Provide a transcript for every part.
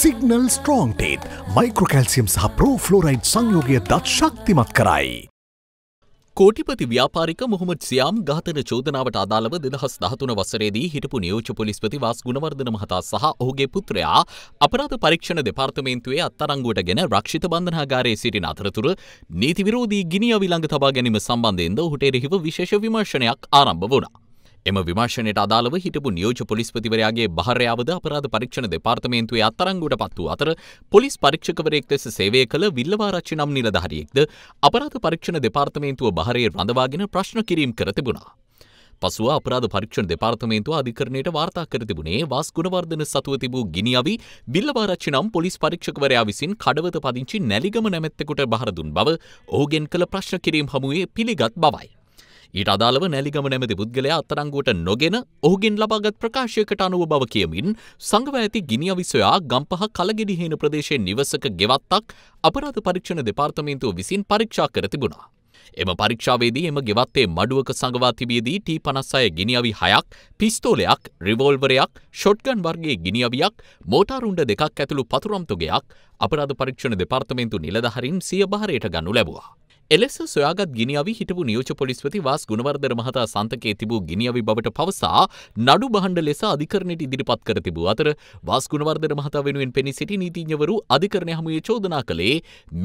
Signal ස්ට්‍රෝන්ටේත් මයික්‍රකල්සියම් සහ ප්‍රෝෆ්ලෝරයිඩ් සංයෝගය දත් ශක්තිමත් කරයි. කෝටිපති ව්‍යාපාරික මුහමද සයාම් ඝාතන චෝදනාවට අදාළව දෙදහස් දහතුන වසරේදී හිටපු නියෝජ පොලිස්පති වාස් ගුණවර්ධන මහතා සහ ඔහුගේ පුත්‍රයා අපරාධ පරීක්ෂණ දෙපාර්තමේන්තුවේ අත්තරංගුවට ගෙන රක්ෂිත බන්ධනාගාරයේ සිටින අතරතුර නීති විරෝධී ගිනි අවි ළඟ තබා ගැනීම සම්බන්ධයෙන්ද ඔහුට එරෙහිව විශේෂ විමර්ශනයක් ආරම්භ වුණා. එම විමර්ශනයට අදාළව හිටපු නියෝජ්‍ය පොලිස්පතිවරයාගේ භාර්යාවද අපරාධ පරීක්ෂණ දෙපාර්තමේන්තුවේ අත්අඩංගුවට පත් වූ අතර පොලිස් පරීක්ෂකවරයෙක් ලෙස សេ වය කළ විල්ලවාරච්චි නම් නිලධාරියෙක්ද අපරාධ පරීක්ෂණ දෙපාර්තමේන්තුව බහරේ රඳවාගෙන ප්‍රශ්න කිරීම් කර තිබුණා. පසුව අපරාධ පරීක්ෂණ දෙපාර්තමේන්තුව අධිකරණයට වාර්තා කර තිබුණේ වාස් ගුණවර්ධන සතුව තිබූ ගිනියවි බිල්ලවාරච්චි නම් පොලිස් පරීක්ෂකවරයා විසින් කඩවත පදිංචි නැලිගම නැමැත්තෙකුට බහර දුන් බව ඔහුගෙන් කළ ප්‍රශ්න කිරීම් හමුවේ පිළිගත් බවයි. ඊට අදාළව නැලිගම නැමති පුද්ගලයා අත්තරංගුවට නොගෙන ඔහුගෙන් ලබාගත් ප්‍රකාශයකට අනුව බව කියමින් සංගව ඇති ගිනි අවිසොයා ගම්පහ කලගෙඩිහේන ප්‍රදේශයේ නිවසක ගෙවත්තක් අපරාධ පරීක්ෂණ දෙපාර්තමේන්තුව විසින් පරීක්ෂා කර තිබුණා. එම පරීක්ෂාවේදී එම ගෙවත්තේ මඩුවක සංගවා තිබියදී T56 ගිනිඅවි 6ක්, පිස්තෝලයක්, රිවෝල්වරයක්, ෂොට්ගන් වර්ගයේ ගිනිඅවියක්, මෝටාර් උණ්ඩ දෙකක් ඇතුළු පතුරම් තොගයක් අපරාධ පරීක්ෂණ දෙපාර්තමේන්තු නිලධාරීන් සිය භාරයට ගනු ලැබුවා. එලෙස සොයාගත් ගිනිියවි හිටපු නියෝජ පොලිස්වති වාස් ගුණවර්ධන මහතා සන්තකයේ තිබූ ගිනිියවි බවට පවසා නඩු බහණ්ඩ ලෙස අධිකරණයට ඉදිරිපත් කර තිබූ අතර වාස් ගුණවර්ධන මහතා වෙනුවෙන් පෙනී සිටි නීතිඥවරු අධිකරණය හමුවේ චෝදනා කළේ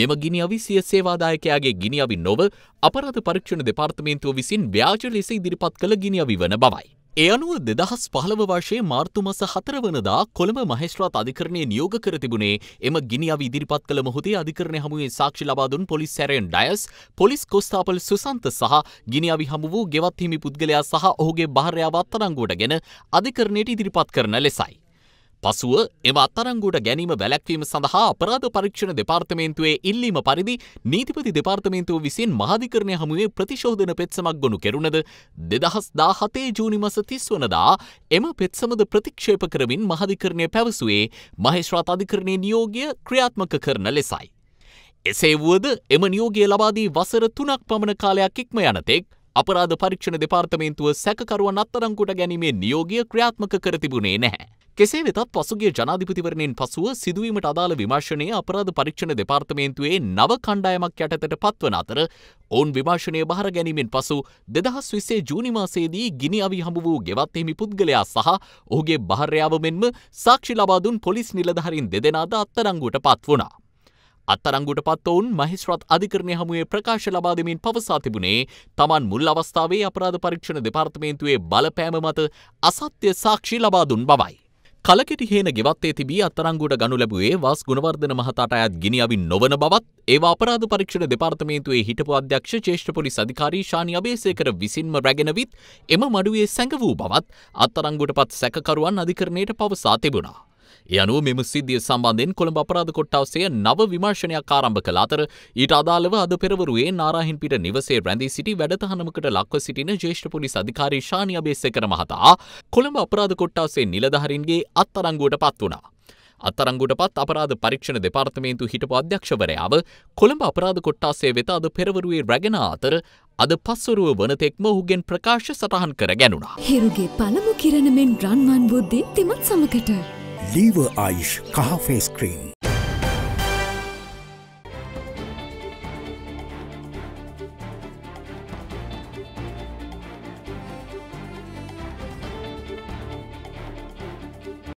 මෙම ගිනිියවි සිය සේවාදායකයාගේ ගිනිියවි නොව අපරාධ පරීක්ෂණ දෙපාර්තමේන්තුව විසින් ව්‍යාජ ලෙස ඉදිරිපත් කළ ගිනිියවි වන බවයි. ඒ අනුව දෙදහස් පහළව වර්ෂයේ මාර්තු මස හතර වනදා කොළඹ මහේස්ත්‍රාත් අධිකරණය නියෝග කර තිබුණේ එම ගිනිියාව ඉදිරිපත් කළ මොහොතේ අධිකරණය හමුවේ සාක්ෂි ලබාදුන් පොලිස් සැරෙන් ඩයස් පොලිස් කොස්ථාපල් සුසන්ත සහ ගිනිියාවි හමු වූ ගෙවත් හිමි පුද්ගලයා සහ ඔහුගේ භාරයාවත් අනංගුවට ගෙන අධිකරණයට ඉදිරිපත් කරන ලෙසයි. පසුව එම අත්තරංගුවට ගැනීම වැලැක්වීම සඳහා අපරාධ පරීක්ෂණ දෙපාර්තමේන්තුවේ ඉල්ලීම පරිදි නීතිපති දෙපාර්තමේන්තුව විසින් මහාධිකරණය හමුවේ ප්‍රතිශෝධන පෙත්සමක් ගොනු කෙරුණද දෙදහස් දාහතේ ජූනි මස තිස් වනදා එම පෙත්සමද ප්‍රතික්ෂේප කරමින් මහාධිකරණය පැවසුවේ මහේශ්‍රාත අධිකරණයේ නියෝගය ක්‍රියාත්මක කරන ලෙසයි. එසේ වුවද එම නියෝගය ලබාදී වසර තුනක් පමණ කාලයක් ඉක්ම යනතෙක් අපරාධ පරීක්ෂණ දෙපාර්තමේන්තුව සැකකරුවන් අත්තරංකුට ගැනීමේ නියෝගය ක්‍රියාත්මක කර තිබුණේ නැහැ. කෙසේ වෙතත් පසුගේ ජනාධිපතිවරණයෙන් පසුව සිදුවීමට අදාළ විමර්ශනය අපරාධ පරීක්ෂණ දෙපාර්තමේන්තුවේ නව කණ්ඩායමක් යටතට පත්වන අතර ඔවුන් විමර්ශනය බහර ගැනීමෙන් පසු දෙදහස් විස්සේ ජූනිමාසේදී ගිනි අවි හඹ වූ ගෙවත්හිමි පුද්ගලයා සහ ඔහුගේ භාර්යාව මෙන්ම සාක්ෂි ලබාදුන් පොලිස් නිලධහරින් දෙදෙනද අත්තරංගුවට පත් වුණා. අත්තරංගුට පත් ඔවුන් මහිස්ත්‍රත් අධිකරණය හමුවේ ප්‍රකාශ ලබා දෙමින් පවසා තිබුණේ තමන් මුල් අවස්ථාවේ අපරාධ පරීක්ෂණ දෙපාර්තමේන්තුවේ බලපෑම මත අසත්‍ය සාක්ෂි ලබා දුන් බවයි. කලකෙටි හේන ගෙවත්තේ තිබී අත්තරංගුවට ගනු ලැබුවේ වස් ගුණවර්ධන මහතාට අයත් ගිනිඅවින් නොවන බවත් ඒවා අපරාධ පරීක්ෂණ දෙපාර්තමේන්තුවේ හිටපු අධ්‍යක්ෂ ජ්‍යෙෂ්ඨ පොලිස් අධිකාරී ශානි අබේසේකර විසින්ම රැගෙන විත් එම මඩුවේ සැඟ වූ බවත් අත්තරංගුවටපත් සැකකරුවන් අධිකරණයට පවසා තිබුණා. ඒ අනුව මෙම සිද්ධිය සම්බන්ධයෙන් කොළඹ අපරාධ කොට්ටාසය නව විමර්ශනයක් ආරම්භ කළ අතර ඊට අදාළව අද පෙරවරුවේ නාරාහින්පිට නිවසේ රැඳී සිටි වැඩතහනමකට ලක්ව සිටින ජ්‍යෙෂ්ඨ පොලිස් අධිකාරී ශානි අබේසේකර මහතා කොළඹ අපරාධ කොට්ටාසේ නිලධාරීන්ගේ අත්අඩංගුවට පත් වුණා. අත්තරංගුට පත් අපරාධ පරීක්ෂණ දෙපාර්තමේන්තු හිටපු අධ්‍යක්ෂවරයාව කොළඹ අපරාධ කොට්ටාසේ වෙත අද පෙරවරුවේ රැගෙන අතර අද පස්වරුව වනතෙක්ම ඔහුගෙන් ප්‍රකාශ සටහන් කර ගැනුණා. හිරුගේ පළමු කිරණමෙන් රන්වන් වූ දෙත්තිමත් සමකට ලීව අයිෂ් කහ ෆේස් ක්‍රීම්